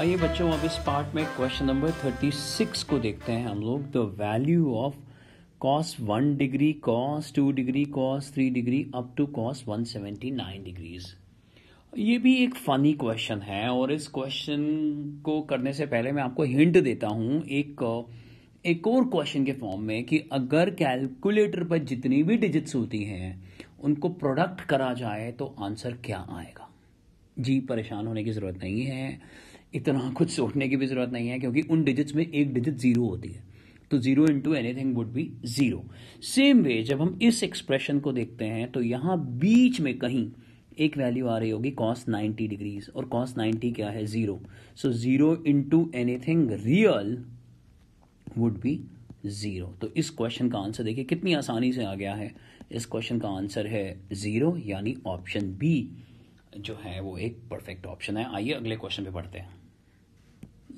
आइए बच्चों अब इस पार्ट में क्वेश्चन नंबर थर्टी सिक्स को देखते हैं हम लोग the value of cos one degree cos two degree cos three degree up to cos one seventy nine degrees ये भी एक फनी क्वेश्चन है और इस क्वेश्चन को करने से पहले मैं आपको हिंट देता हूं एक एक और क्वेश्चन के फॉर्म में कि अगर कैलकुलेटर पर जितनी भी डिजिट्स होती हैं उनको प्रोडक्ट करा जाए तो आंसर क्या आएगा जी परेशान होने की ज़रूरत नहीं है इतना कुछ सोचने की भी ज़रूरत नहीं है क्योंकि उन डिजिट्स में एक डिजिट ज़ीरो होती है तो zero into anything would be zero same way जब हम इस एक्सप्रेशन को देखते हैं तो यहाँ बीच में कहीं एक वैल्यू आ रही होगी कॉस 90 डिग्रीज और कॉस 90 क्या है zero so zero into anything real would be zero तो इस क्वेश्चन का आंसर देखिए कितनी आसानी से आ गया है इस क्वेश्चन का आंसर है ज़ीरो यानी ऑप्शन बी जो है वो एक परफेक्ट ऑप्शन है आइए अगले क्वेश्चन पे पढ़ते हैं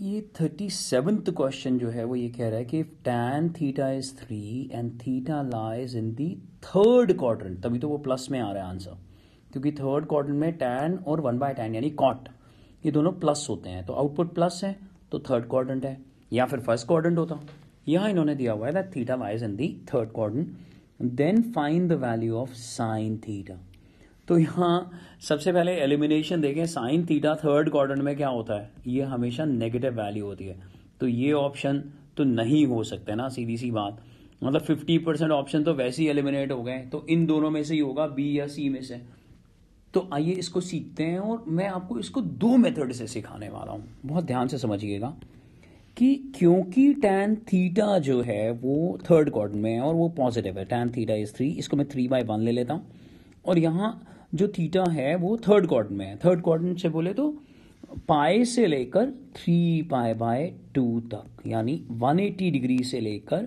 ये थर्टी सेवंथ क्वेश्चन जो है वो ये कह रहा है कि tan theta is three and theta lies in the third quarter तभी तो वो प्लस में आ रहा है आंसर क्योंकि थर्ड क्वार्टर में टैन और वन बाय टैन यानी कॉट ये दोनों प्लस होते हैं तो आउटपुट प्लस है तो थर्ड क्वार्टर है या फिर फर्स्ट क्वार्टर होता यहाँ इन्होंने दिया हुआ है that theta lies in the third quarter then find the value of sine theta तो यहाँ सबसे पहले एलिमिनेशन देखें साइन थीटा थर्ड क्वाड्रेंट में क्या होता है ये हमेशा नेगेटिव वैल्यू होती है तो ये ऑप्शन तो नहीं हो सकता ना सीधी सी बात मतलब फिफ्टी परसेंट ऑप्शन तो वैसे ही एलिमिनेट हो गए तो इन दोनों में से ही होगा बी या सी में से तो आइए इसको सीखते हैं और मैं आपको इसको दो मेथड से सिखाने वाला हूँ बहुत ध्यान से समझिएगा कि क्योंकि टैन थीटा जो है वो थर्ड क्वार्टर में है और वो पॉजिटिव है टैन थीटा इज थ्री इसको मैं थ्री बाय वन ले लेता हूँ और यहाँ जो थीटा है वो थर्ड क्वार्टन में है थर्ड क्वार्टन से बोले तो पाए से लेकर थ्री पाए बाय टू तक यानी 180 डिग्री से लेकर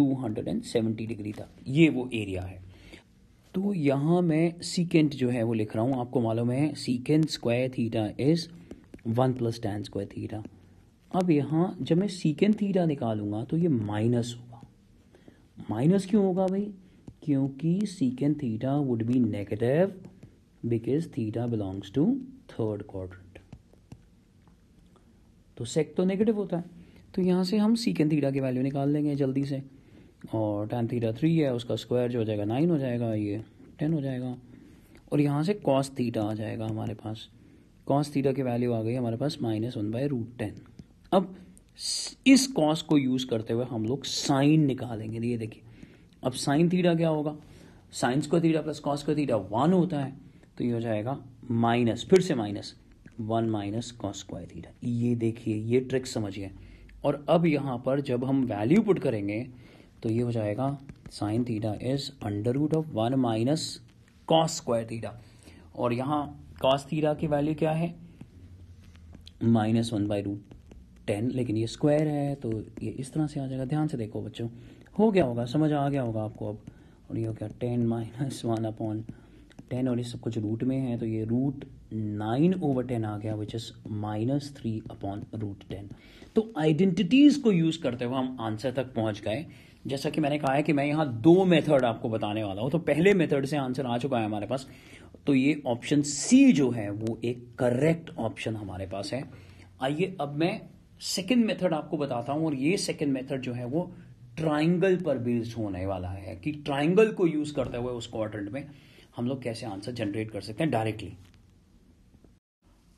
270 डिग्री तक ये वो एरिया है तो यहां मैं सीकेंट जो है वो लिख रहा हूं आपको मालूम है secant square theta is one plus tan square theta अब यहां जब मैं सीकेंट थीटा निकालूंगा तो ये माइनस होगा माइनस क्यों होगा भाई क्योंकि secant theta would be negative because theta belongs to third quadrant. तो sec तो negative होता है तो यहाँ से हम secant theta की वैल्यू निकाल लेंगे जल्दी से और tan theta थ्री है उसका स्क्वायर जो हो जाएगा नाइन हो जाएगा ये टेन हो जाएगा और यहाँ से cos theta आ जाएगा हमारे पास cos theta की वैल्यू आ गई हमारे पास minus one by root ten अब इस कॉस को यूज़ करते हुए हम लोग साइन निकालेंगे ये देखिए अब साइन थीटा क्या होगा साइंस को थीटा प्लस कॉस को थीटा वन होता है तो ये हो जाएगा माइनस फिर से minus one minus cos square theta ये देखिए ये ट्रिक समझिए और अब यहाँ पर जब हम वैल्यू पुट करेंगे तो ये हो जाएगा sine theta is under root of one minus cos square theta और यहाँ कॉस थीटा की वैल्यू क्या है minus one by root ten लेकिन ये स्क्वायर है तो ये इस तरह से आ जाएगा ध्यान से देखो बच्चों हो गया होगा समझ आ गया होगा आपको अब और ये हो गया ten minus one upon ten और ये सब कुछ रूट में है तो ये रूट नाइन ओवर टेन आ गया which is minus three upon root ten तो आइडेंटिटीज को यूज करते हुए हम आंसर तक पहुंच गए जैसा कि मैंने कहा है कि मैं यहाँ दो मेथड आपको बताने वाला हूँ तो पहले मेथड से आंसर आ चुका है हमारे पास तो ये ऑप्शन सी जो है वो एक करेक्ट ऑप्शन हमारे पास है आइए अब मैं सेकेंड मेथड आपको बताता हूँ और ये सेकेंड मेथड जो है वो ट्राइंगल पर बेस्ड होने वाला है कि ट्राइंगल को यूज करते हुए उस क्वाड्रेंट में हम लोग कैसे आंसर जनरेट कर सकते हैं डायरेक्टली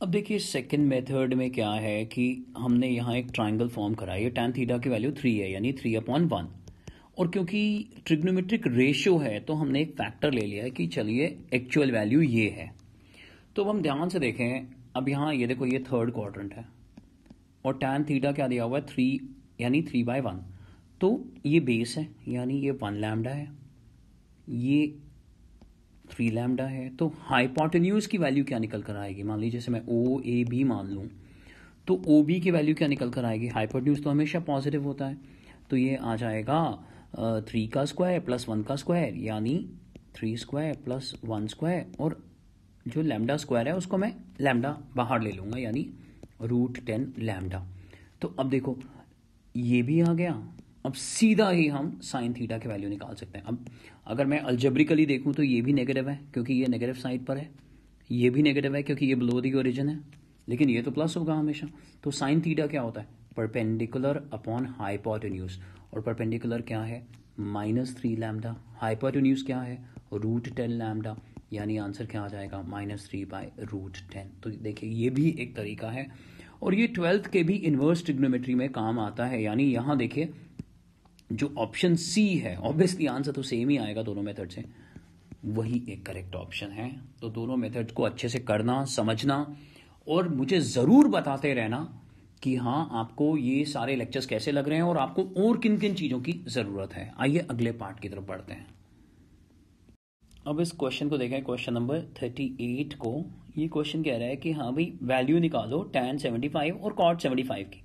अब देखिए सेकंड मेथड में क्या है कि हमने यहाँ एक ट्राइंगल फॉर्म करा है टेन थीटा की वैल्यू थ्री है यानी थ्री अपॉन वन और क्योंकि ट्रिग्नोमेट्रिक रेशियो है तो हमने एक फैक्टर ले लिया है कि चलिए एक्चुअल वैल्यू ये है तो अब हम ध्यान से देखें अब यहाँ ये देखो ये थर्ड क्वाड्रेंट है और टेन थीटा क्या दिया हुआ है थ्री यानी थ्री बाय वन तो ये बेस है यानी ये वन लैमडा है ये थ्री लैमडा है तो हाइपोटेन्यूज की वैल्यू क्या निकल कर आएगी मान लीजिए जैसे मैं ओ ए बी मान लूँ तो ओ बी की वैल्यू क्या निकल कर आएगी हाइपोटेन्यूज तो हमेशा पॉजिटिव होता है तो ये आ जाएगा थ्री का स्क्वायर प्लस वन का स्क्वायर यानी three square plus one square और जो लैमडा स्क्वायर है उसको मैं लैमडा बाहर ले लूँगा यानी रूट टेन लैमडा तो अब देखो ये भी आ गया अब सीधा ही हम साइन थीटा के वैल्यू निकाल सकते हैं अब अगर मैं अल्जब्रिकली देखूँ तो ये भी नेगेटिव है क्योंकि ये नेगेटिव साइड पर है ये भी नेगेटिव है क्योंकि ये बिलो दी ओरिजिन है लेकिन ये तो प्लस होगा हमेशा तो साइन थीटा क्या होता है परपेंडिकुलर अपॉन हाइपोटेन्यूज और परपेंडिकुलर क्या है माइनस थ्री लैमडा हाइपोटेन्यूज क्या है रूट टेन लैमडा यानी आंसर क्या आ जाएगा minus three by root ten तो देखिए ये भी एक तरीका है और ये ट्वेल्थ के भी इन्वर्स टिग्नोमेट्री में काम आता है यानी यहाँ देखिए जो ऑप्शन सी है ऑब्वियसली आंसर तो सेम ही आएगा दोनों मेथड से वही एक करेक्ट ऑप्शन है तो दोनों मेथड को अच्छे से करना समझना और मुझे ज़रूर बताते रहना कि हाँ आपको ये सारे लेक्चर्स कैसे लग रहे हैं और आपको और किन किन चीज़ों की ज़रूरत है आइए अगले पार्ट की तरफ बढ़ते हैं अब इस क्वेश्चन को देखें क्वेश्चन नंबर थर्टी एट को ये क्वेश्चन कह रहा है कि हाँ भाई वैल्यू निकालो टेन सेवेंटी फाइव और कॉट सेवेंटी फाइव की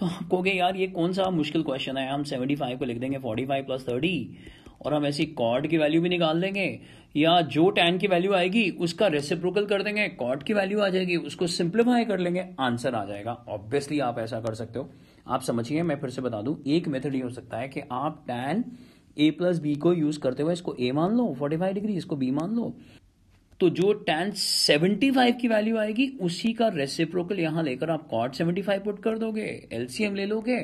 तो आप कहोगे यार ये कौन सा मुश्किल क्वेश्चन है हम सेवेंटी फाइव को लिख देंगे फोर्टी फाइव प्लस थर्टी और हम ऐसी कॉर्ड की वैल्यू भी निकाल देंगे या जो टेन की वैल्यू आएगी उसका रेसिप्रोकल कर देंगे कॉर्ड की वैल्यू आ जाएगी उसको सिंप्लीफाई कर लेंगे आंसर आ जाएगा ऑब्वियसली आप ऐसा कर सकते हो आप समझिए मैं फिर से बता दूं एक मेथड ये हो सकता है कि आप टेन ए प्लस बी को यूज करते हुए इसको ए मान लो फोर्टी फाइव डिग्री इसको बी मान लो तो जो tan 75 की वैल्यू आएगी उसी का रेसिप्रोकल यहां लेकर आप cot 75 पुट कर दोगे एलसीएम ले लोगे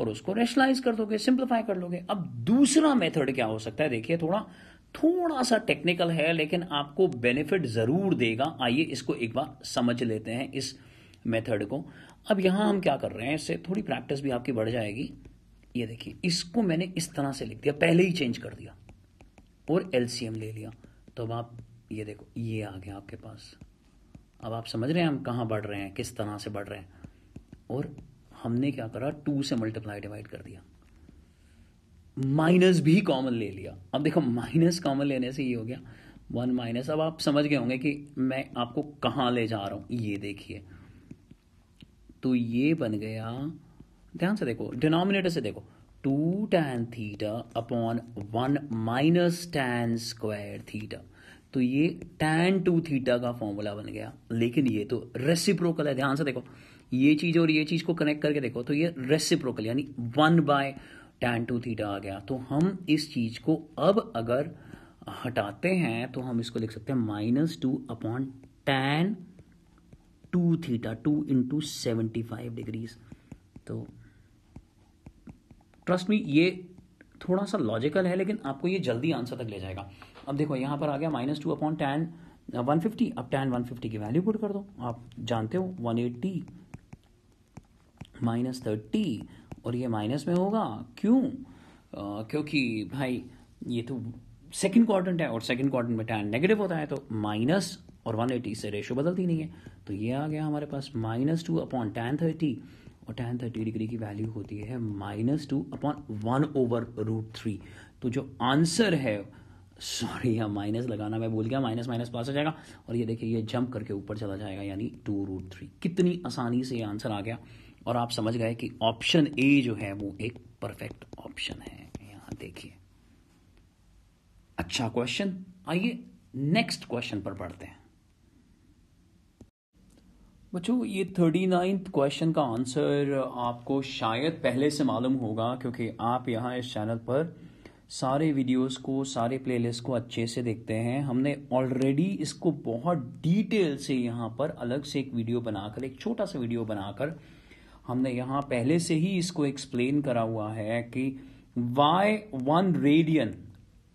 और उसको रेशनलाइज कर दोगे सिंप्लीफाई कर लोगे अब दूसरा मेथड क्या हो सकता है देखिए थोड़ा थोड़ा सा टेक्निकल है लेकिन आपको बेनिफिट जरूर देगा आइए इसको एक बार समझ लेते हैं इस मेथड को अब यहां हम क्या कर रहे हैं इससे थोड़ी प्रैक्टिस भी आपकी बढ़ जाएगी ये देखिए इसको मैंने इस तरह से लिख दिया पहले ही चेंज कर दिया और एलसीएम ले लिया तो अब आप ये देखो ये आ गया आपके पास अब आप समझ रहे हैं हम कहाँ बढ़ रहे हैं किस तरह से बढ़ रहे हैं और हमने क्या करा टू से मल्टीप्लाई डिवाइड कर दिया माइनस भी कॉमन ले लिया अब देखो माइनस कॉमन लेने से ये हो गया वन माइनस अब आप समझ गए होंगे कि मैं आपको कहाँ ले जा रहा हूँ ये देखिए तो ये बन गया ध्यान से देखो डिनोमिनेटर से देखो two tan theta upon one minus tan square theta तो ये tan टू थीटा का फॉर्मूला बन गया लेकिन ये तो रेसिप्रोकल है ध्यान से देखो ये चीज और ये चीज को कनेक्ट करके देखो तो ये रेसिप्रोकल यानी one by tan two theta आ गया तो हम इस चीज को अब अगर हटाते हैं तो हम इसको लिख सकते हैं minus two upon tan two theta two into seventy five degrees तो ट्रस्ट मी ये थोड़ा सा लॉजिकल है लेकिन आपको ये जल्दी आंसर तक ले जाएगा अब देखो यहां पर आ गया minus two upon tan one fifty अब टेन वन फिफ्टी की वैल्यू पुट कर दो आप जानते हो वन एट्टी माइनस थर्टी और ये माइनस में होगा क्यों आ, uh, क्योंकि भाई ये तो सेकंड क्वार्टर है और सेकंड क्वार्टर में टेन नेगेटिव होता है तो माइनस और 180 से रेशो बदलती नहीं है तो ये आ गया हमारे पास minus two upon tan thirty और टेन थर्टी डिग्री की वैल्यू होती है minus two upon one over root three तो जो आंसर है सॉरी यहाँ माइनस लगाना मैं भूल गया माइनस माइनस पास आ जाएगा और ये देखिए ये जंप करके ऊपर चला जाएगा यानी टू रूट थ्री कितनी आसानी से ये आंसर आ गया और आप समझ गए कि ऑप्शन ए जो है वो एक परफेक्ट ऑप्शन है यहाँ देखिए अच्छा क्वेश्चन आइए नेक्स्ट क्वेश्चन पर पढ़ते हैं बच्चों ये थर्टी नाइन्थ क्वेश्चन का आंसर आपको शायद पहले से मालूम होगा क्योंकि आप यहाँ इस चैनल पर सारे वीडियोस को सारे प्लेलिस्ट को अच्छे से देखते हैं हमने ऑलरेडी इसको बहुत डिटेल से यहाँ पर अलग से एक वीडियो बनाकर एक छोटा सा वीडियो बनाकर हमने यहाँ पहले से ही इसको एक्सप्लेन करा हुआ है कि वाई वन रेडियन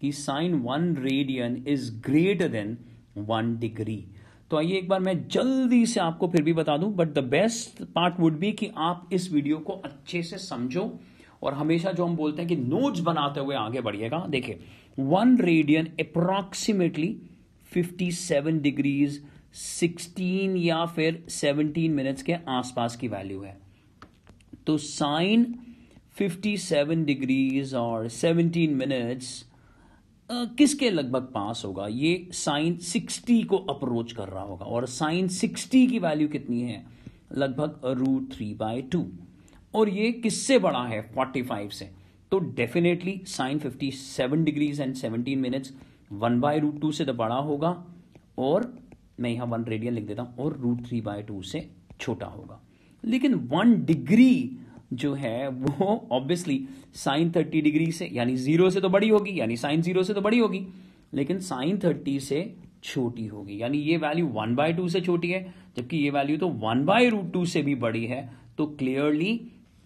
की sine one radian is greater than one degree तो आइए एक बार मैं जल्दी से आपको फिर भी बता दूं but the best part would be कि आप इस वीडियो को अच्छे से समझो और हमेशा जो हम बोलते हैं कि नोट्स बनाते हुए आगे बढ़िएगा देखिए वन रेडियन अप्रॉक्सीमेटली 57 डिग्रीज 16 या फिर 17 मिनट्स के आसपास की वैल्यू है तो साइन 57 डिग्रीज और 17 मिनट्स किसके लगभग पास होगा ये साइन 60 को अप्रोच कर रहा होगा और साइन 60 की वैल्यू कितनी है लगभग रूट थ्री बाय टू और ये किससे बड़ा है 45 से तो definitely sine 57 degrees and 17 minutes one by root two से तो बड़ा होगा और मैं यहाँ वन रेडियन लिख देता हूँ और रूट थ्री बाय टू से छोटा होगा लेकिन वन डिग्री जो है वो ऑब्वियसली साइन थर्टी डिग्री से यानी जीरो से तो बड़ी होगी यानी साइन जीरो से तो बड़ी होगी लेकिन साइन थर्टी से छोटी होगी यानी ये वैल्यू वन बाय टू से छोटी है जबकि ये वैल्यू तो वन बाय रूट टू से भी बड़ी है तो clearly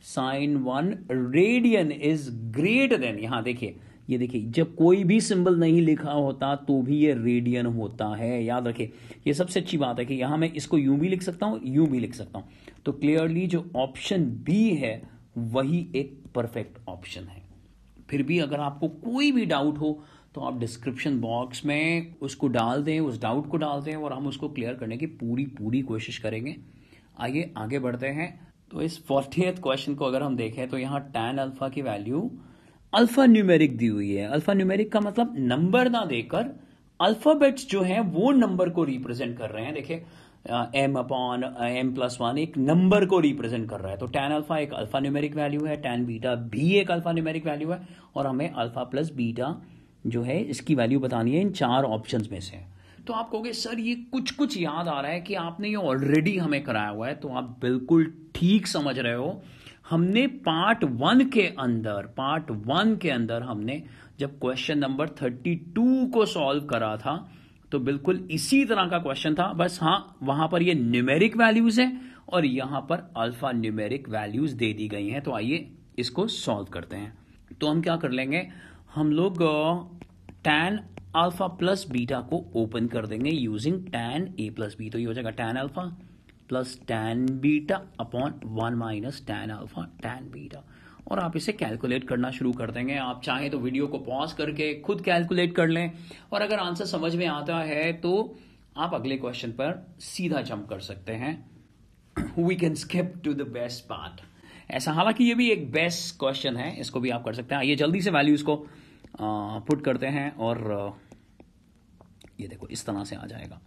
sine one radian is greater than यहां देखिए ये देखिए जब कोई भी सिंबल नहीं लिखा होता तो भी ये रेडियन होता है याद रखिए ये सबसे अच्छी बात है कि यहां मैं इसको यू भी लिख सकता हूं यू भी लिख सकता हूं तो क्लियरली जो ऑप्शन बी है वही एक परफेक्ट ऑप्शन है फिर भी अगर आपको कोई भी डाउट हो तो आप डिस्क्रिप्शन बॉक्स में उसको डाल दें उस डाउट को डाल दें और हम उसको क्लियर करने की पूरी पूरी कोशिश करेंगे आइए आगे बढ़ते हैं तो इस फोर्टीथ क्वेश्चन को अगर हम देखें तो यहाँ टेन अल्फा की वैल्यू अल्फा न्यूमेरिक दी हुई है अल्फा न्यूमेरिक का मतलब नंबर ना देकर अल्फाबेट्स जो है वो नंबर को रिप्रेजेंट कर रहे हैं देखिए M upon M plus one एक नंबर को रिप्रेजेंट कर रहा है तो टेन अल्फा एक अल्फा न्यूमेरिक वैल्यू है टेन बीटा भी एक अल्फा न्यूमेरिक वैल्यू है और हमें अल्फा प्लस बीटा जो है इसकी वैल्यू बतानी है इन चार ऑप्शन में से तो आप कहोगे सर ये कुछ कुछ याद आ रहा है कि आपने ये ऑलरेडी हमें कराया हुआ है तो आप बिल्कुल ठीक समझ रहे हो हमने पार्ट वन के अंदर पार्ट वन के अंदर हमने जब क्वेश्चन नंबर थर्टी टू को सॉल्व करा था तो बिल्कुल इसी तरह का क्वेश्चन था बस हाँ वहां पर ये न्यूमेरिक वैल्यूज है और यहां पर अल्फा न्यूमेरिक वैल्यूज दे दी गई हैं तो आइए इसको सॉल्व करते हैं तो हम क्या कर लेंगे हम लोग tan uh, alpha plus beta को ओपन कर देंगे using tan A plus B तो ये हो जाएगा tan alpha plus tan beta upon one minus tan alpha tan beta और आप इसे कैलकुलेट करना शुरू कर देंगे आप चाहें तो वीडियो को पॉज करके खुद कैलकुलेट कर लें और अगर आंसर समझ में आता है तो आप अगले क्वेश्चन पर सीधा जंप कर सकते हैं we can skip to the best part ऐसा हालांकि ये भी एक बेस्ट क्वेश्चन है इसको भी आप कर सकते हैं आइए जल्दी से वैल्यूज को पुट करते हैं और ये देखो इस तरह से आ जाएगा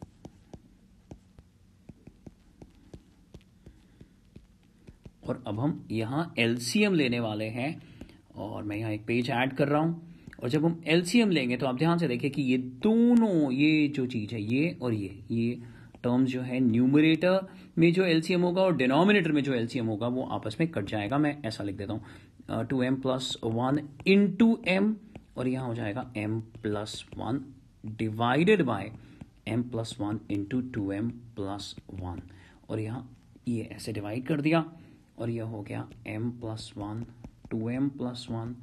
और अब हम यहां एलसीएम लेने वाले हैं और मैं यहां एक पेज ऐड कर रहा हूं और जब हम एलसीएम लेंगे तो आप ध्यान से देखें कि ये दोनों ये जो चीज़ है ये और ये ये टर्म्स जो है न्यूमरेटर में जो एलसीएम होगा और डिनोमिनेटर में जो एलसीएम होगा वो आपस में कट जाएगा मैं ऐसा लिख देता हूँ two M plus one in two M और यहां हो जाएगा M plus one divided by M plus one into two M plus one और यहाँ ये ऐसे डिवाइड कर दिया और यह हो गया M plus one two M plus one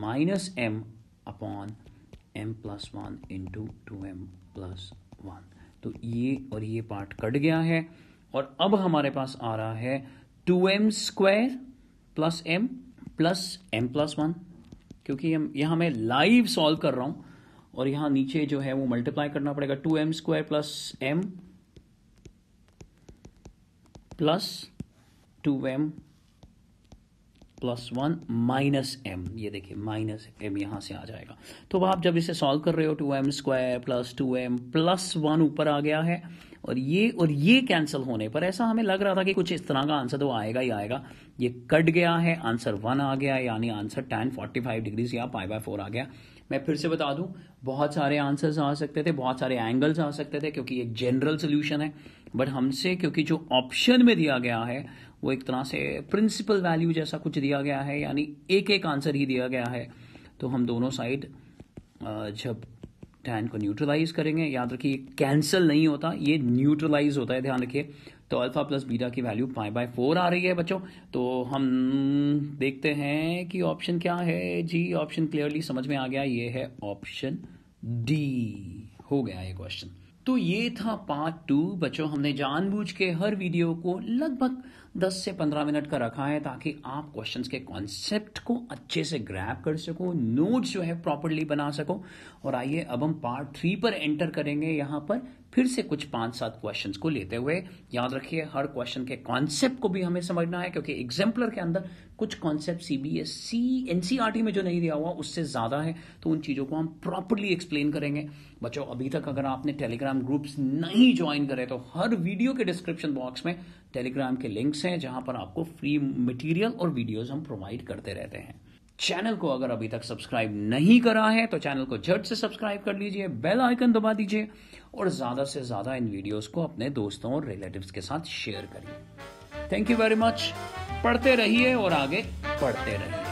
minus M upon M plus one into two M plus one तो ये और ये पार्ट कट गया है और अब हमारे पास आ रहा है two M square plus M plus M plus one क्योंकि हम यह मैं लाइव सॉल्व कर रहा हूं और यहां नीचे जो है वो मल्टीप्लाई करना पड़ेगा two M square plus M plus two M plus one minus M ये देखिए माइनस एम यहां से आ जाएगा तो आप जब इसे सॉल्व कर रहे हो two M square plus two M plus one ऊपर आ गया है और ये और ये कैंसिल होने पर ऐसा हमें लग रहा था कि कुछ इस तरह का आंसर तो आएगा ही आएगा ये कट गया है आंसर वन आ गया यानी answer tan forty five degrees या पाई बाय फोर आ गया मैं फिर से बता दूं बहुत सारे आंसर्स आ सकते थे बहुत सारे एंगल्स आ सकते थे क्योंकि एक जनरल सोल्यूशन है बट हमसे क्योंकि जो ऑप्शन में दिया गया है वो एक तरह से प्रिंसिपल वैल्यू जैसा कुछ दिया गया है यानी एक एक आंसर ही दिया गया है तो हम दोनों साइड जब टैन को न्यूट्रलाइज करेंगे याद रखिए कैंसिल नहीं होता ये न्यूट्रलाइज होता है ध्यान रखिए तो अल्फा प्लस बीटा की वैल्यू पाई बाय फोर आ रही है बच्चों तो हम देखते हैं कि ऑप्शन क्या है जी ऑप्शन क्लियरली समझ में आ गया ये है ऑप्शन डी हो गया ये क्वेश्चन तो ये था पार्ट टू बच्चों हमने जानबूझ के हर वीडियो को लगभग 10 से 15 मिनट का रखा है ताकि आप क्वेश्चंस के कॉन्सेप्ट को अच्छे से ग्रैप कर सको नोट्स जो है प्रॉपरली बना सको और आइए अब हम पार्ट थ्री पर एंटर करेंगे यहाँ पर फिर से कुछ पांच सात क्वेश्चन को लेते हुए याद रखिए हर क्वेश्चन के कॉन्सेप्ट को भी हमें समझना है क्योंकि एग्जाम्पलर के अंदर कुछ कॉन्सेप्ट सीबीएसई एनसीईआरटी में जो नहीं दिया हुआ उससे ज्यादा है तो उन चीजों को हम प्रॉपरली एक्सप्लेन करेंगे बच्चों अभी तक अगर आपने टेलीग्राम ग्रुप्स नहीं ज्वाइन करे तो हर वीडियो के डिस्क्रिप्शन बॉक्स में टेलीग्राम के लिंक्स हैं जहां पर आपको फ्री मटेरियल और वीडियोज हम प्रोवाइड करते रहते हैं चैनल को अगर अभी तक सब्सक्राइब नहीं करा है तो चैनल को झट से सब्सक्राइब कर लीजिए बेल आइकन दबा दीजिए और ज़्यादा से ज़्यादा इन वीडियोस को अपने दोस्तों और रिलेटिव्स के साथ शेयर करिए थैंक यू वेरी मच पढ़ते रहिए और आगे पढ़ते रहिए